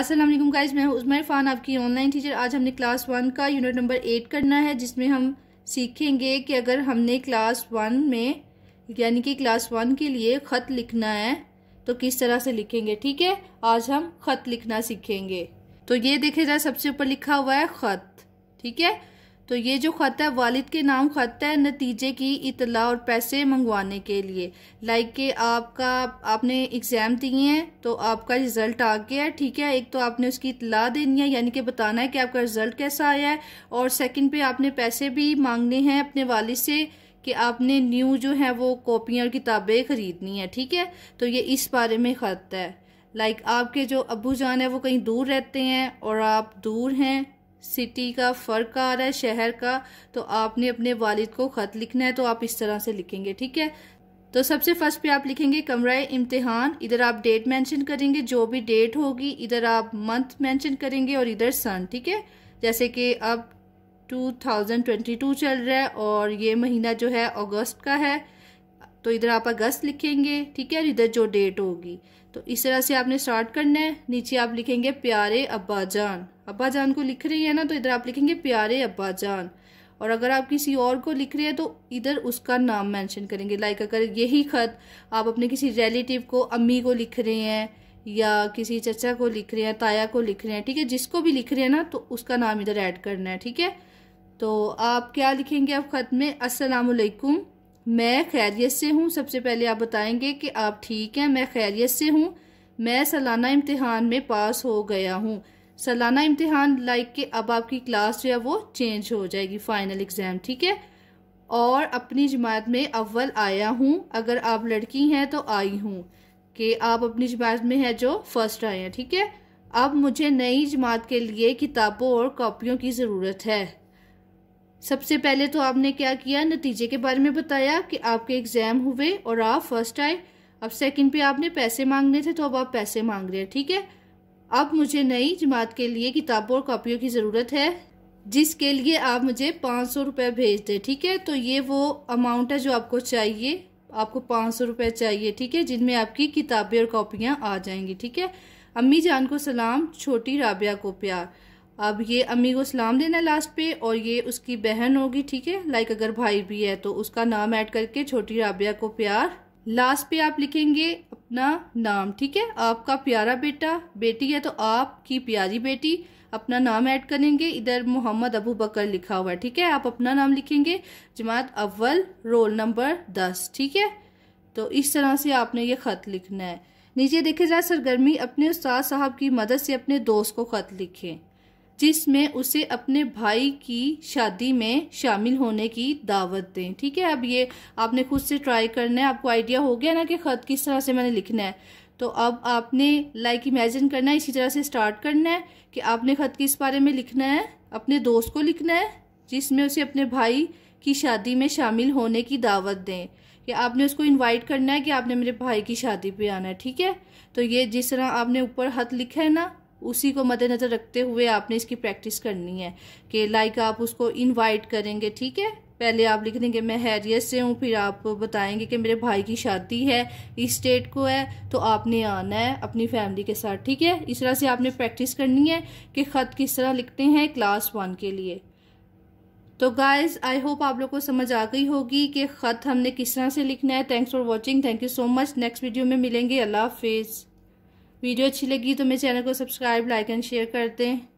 अस्सलाम वालेकुम गाइस मैं उजमा इरफान आपकी ऑनलाइन टीचर आज हमने क्लास वन का यूनिट नंबर एट करना है जिसमें हम सीखेंगे कि अगर हमने क्लास वन में यानी कि क्लास वन के लिए ख़त लिखना है तो किस तरह से लिखेंगे ठीक है आज हम ख़त लिखना सीखेंगे तो ये देखे जाए सबसे ऊपर लिखा हुआ है ख़त ठीक है तो ये जो ख़त है वालिद के नाम ख़त है नतीजे की इतला और पैसे मंगवाने के लिए लाइक के आपका आपने एग्ज़ाम दिए हैं तो आपका रिज़ल्ट आ गया है ठीक है एक तो आपने उसकी इतला देनी है यानी कि बताना है कि आपका रिज़ल्ट कैसा आया है और सेकंड पे आपने पैसे भी मांगने हैं अपने वालिद से कि आपने न्यू जो है वो कॉपियाँ और किताबें ख़रीदनी है ठीक है तो ये इस बारे में ख़त है लाइक आपके जो अबू जान है वो कहीं दूर रहते हैं और आप दूर हैं सिटी का फ़र्क आ रहा है शहर का तो आपने अपने वालिद को ख़त लिखना है तो आप इस तरह से लिखेंगे ठीक है तो सबसे फर्स्ट पे आप लिखेंगे कमरा इम्तिहान इधर आप डेट मेंशन करेंगे जो भी डेट होगी इधर आप मंथ मेंशन करेंगे और इधर सन ठीक है जैसे कि अब 2022 चल रहा है और ये महीना जो है अगस्त का है तो इधर आप अगस्त लिखेंगे ठीक है और इधर जो डेट होगी तो इस तरह से आपने स्टार्ट करना है नीचे आप लिखेंगे प्यारे अब्बा जान अब्बा जान को लिख रही है ना तो इधर आप लिखेंगे प्यारे अब्बा जान और अगर आप किसी और को लिख रहे हैं तो इधर उसका नाम मेंशन करेंगे लाइक अगर यही ख़त आप अपने किसी रिलेटिव को अम्मी को लिख रहे हैं या किसी चचा को लिख रहे हैं ताया को लिख रहे हैं ठीक है जिसको भी लिख रहे हैं ना तो उसका नाम इधर ऐड करना है ठीक है तो आप क्या लिखेंगे आप ख़त में असलकुम मैं खैरियत से हूँ सबसे पहले आप बताएंगे कि आप ठीक हैं मैं खैरियत से हूँ मैं सालाना इम्तहान में पास हो गया हूँ सालाना इम्तहान लाइक के अब आपकी क्लास जो है वो चेंज हो जाएगी फ़ाइनल एग्ज़ाम ठीक है और अपनी जमात में अव्वल आया हूँ अगर आप लड़की हैं तो आई हूँ कि आप अपनी जमात में है जो फर्स्ट आए हैं ठीक है अब मुझे नई जमात के लिए किताबों और कापियों की ज़रूरत है सबसे पहले तो आपने क्या किया नतीजे के बारे में बताया कि आपके एग्ज़ाम हुए और आप फर्स्ट आए अब सेकंड पे आपने पैसे मांगने थे तो अब आप पैसे मांग रहे हैं ठीक है अब मुझे नई जमात के लिए किताबों और कॉपियों की ज़रूरत है जिसके लिए आप मुझे पाँच सौ रुपये भेज दें ठीक है तो ये वो अमाउंट है जो आपको चाहिए आपको पाँच सौ रुपये चाहिए ठीक है जिनमें आपकी किताबें और कॉपियाँ आ जाएंगी ठीक है अम्मी जान को सलाम छोटी राबिया को प्यार अब ये अम्मी को सलाम देना लास्ट पे और ये उसकी बहन होगी ठीक है लाइक अगर भाई भी है तो उसका नाम ऐड करके छोटी राबिया को प्यार लास्ट पे आप लिखेंगे अपना नाम ठीक है आपका प्यारा बेटा बेटी है तो आपकी प्यारी बेटी अपना नाम ऐड करेंगे इधर मोहम्मद अबू बकर लिखा हुआ है ठीक है आप अपना नाम लिखेंगे जमात अव्वल रोल नंबर दस ठीक है तो इस तरह से आपने ये ख़त लिखना है नीचे देखे जाए सरगर्मी अपने उस्ताद साहब की मदद से अपने दोस्त को ख़त लिखें जिसमें उसे अपने भाई की शादी में शामिल होने की दावत दें ठीक है अब ये आपने खुद से ट्राई करना है आपको आइडिया हो गया ना कि ख़त किस तरह से मैंने लिखना है तो अब आपने लाइक इमेजिन करना है इसी तरह से स्टार्ट करना है कि आपने ख़त किस बारे में लिखना है अपने दोस्त को लिखना है जिसमें उसे अपने भाई की शादी में शामिल होने की दावत दें कि आपने उसको इनवाइट करना है कि आपने मेरे भाई की शादी पे आना है ठीक है तो ये जिस तरह आपने ऊपर हथ लिखा है ना उसी को मद्देनज़र रखते हुए आपने इसकी प्रैक्टिस करनी है कि लाइक आप उसको इनवाइट करेंगे ठीक है पहले आप लिख देंगे मैं हैरियत से हूँ फिर आप बताएंगे कि मेरे भाई की शादी है इस डेट को है तो आपने आना है अपनी फैमिली के साथ ठीक है इस तरह से आपने प्रैक्टिस करनी है कि ख़त किस तरह लिखते हैं क्लास वन के लिए तो गाइज आई होप आप लोग को समझ आ गई होगी कि ख़त हमने किस तरह से लिखना है thanks for watching thank you so much next video में मिलेंगे अल्लाह हाफिज़ वीडियो अच्छी लगी तो मेरे चैनल को सब्सक्राइब लाइक एंड शेयर कर दें